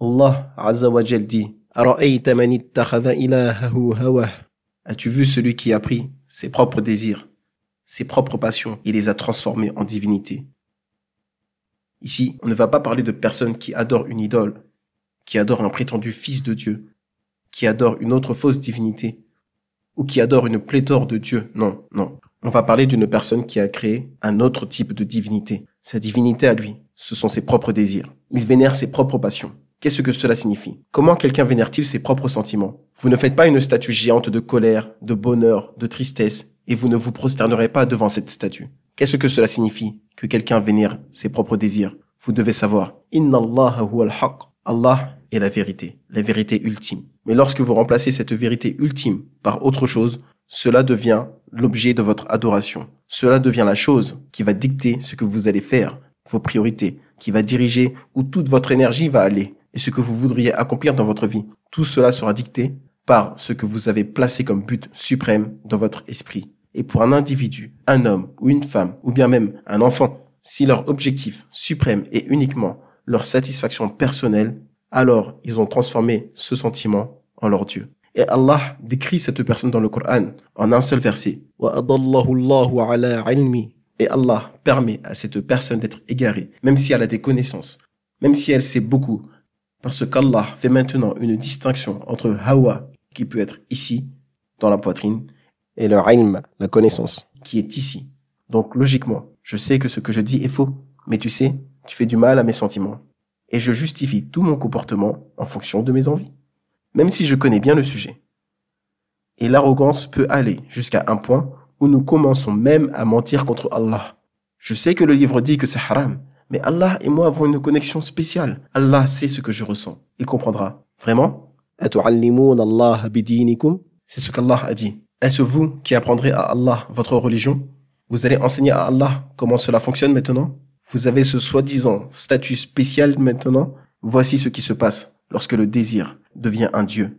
Allah Azza dit As-tu vu celui qui a pris ses propres désirs, ses propres passions et les a transformés en divinité Ici, on ne va pas parler de personnes qui adorent une idole, qui adorent un prétendu fils de Dieu, qui adorent une autre fausse divinité, ou qui adorent une pléthore de Dieu. Non, non. On va parler d'une personne qui a créé un autre type de divinité. Sa divinité à lui, ce sont ses propres désirs. Il vénère ses propres passions. Qu'est-ce que cela signifie Comment quelqu'un vénère-t-il ses propres sentiments Vous ne faites pas une statue géante de colère, de bonheur, de tristesse, et vous ne vous prosternerez pas devant cette statue. Qu'est-ce que cela signifie Que quelqu'un vénère ses propres désirs Vous devez savoir, Inna Allah al Allah est la vérité, la vérité ultime. Mais lorsque vous remplacez cette vérité ultime par autre chose, cela devient l'objet de votre adoration. Cela devient la chose qui va dicter ce que vous allez faire, vos priorités, qui va diriger où toute votre énergie va aller et ce que vous voudriez accomplir dans votre vie. Tout cela sera dicté par ce que vous avez placé comme but suprême dans votre esprit. Et pour un individu, un homme ou une femme, ou bien même un enfant, si leur objectif suprême est uniquement leur satisfaction personnelle, alors ils ont transformé ce sentiment en leur Dieu. Et Allah décrit cette personne dans le Coran en un seul verset. Et Allah permet à cette personne d'être égarée, même si elle a des connaissances, même si elle sait beaucoup, parce qu'Allah fait maintenant une distinction entre Hawa, qui peut être ici, dans la poitrine, et le ilm, la connaissance, qui est ici. Donc logiquement, je sais que ce que je dis est faux, mais tu sais, tu fais du mal à mes sentiments. Et je justifie tout mon comportement en fonction de mes envies, même si je connais bien le sujet. Et l'arrogance peut aller jusqu'à un point où nous commençons même à mentir contre Allah. Je sais que le livre dit que c'est haram, mais Allah et moi avons une connexion spéciale. Allah sait ce que je ressens. Il comprendra. Vraiment C'est ce qu'Allah a dit. Est-ce vous qui apprendrez à Allah votre religion Vous allez enseigner à Allah comment cela fonctionne maintenant Vous avez ce soi-disant statut spécial maintenant Voici ce qui se passe lorsque le désir devient un Dieu.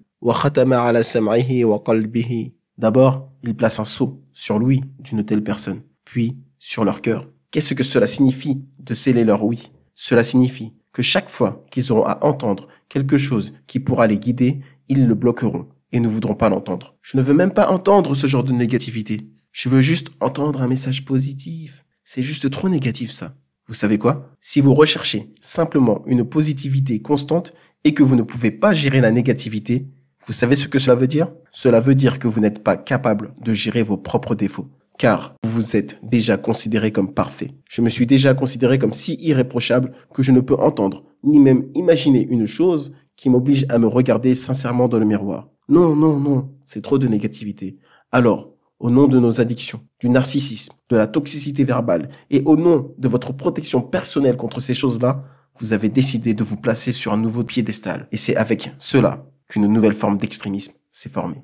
D'abord, il place un sceau sur lui d'une telle personne, puis sur leur cœur. Qu'est-ce que cela signifie de sceller leur oui Cela signifie que chaque fois qu'ils auront à entendre quelque chose qui pourra les guider, ils le bloqueront et ne voudront pas l'entendre. Je ne veux même pas entendre ce genre de négativité. Je veux juste entendre un message positif. C'est juste trop négatif ça. Vous savez quoi Si vous recherchez simplement une positivité constante et que vous ne pouvez pas gérer la négativité, vous savez ce que cela veut dire Cela veut dire que vous n'êtes pas capable de gérer vos propres défauts car vous êtes déjà considéré comme parfait. Je me suis déjà considéré comme si irréprochable que je ne peux entendre ni même imaginer une chose qui m'oblige à me regarder sincèrement dans le miroir. Non, non, non, c'est trop de négativité. Alors, au nom de nos addictions, du narcissisme, de la toxicité verbale et au nom de votre protection personnelle contre ces choses-là, vous avez décidé de vous placer sur un nouveau piédestal. Et c'est avec cela qu'une nouvelle forme d'extrémisme s'est formée.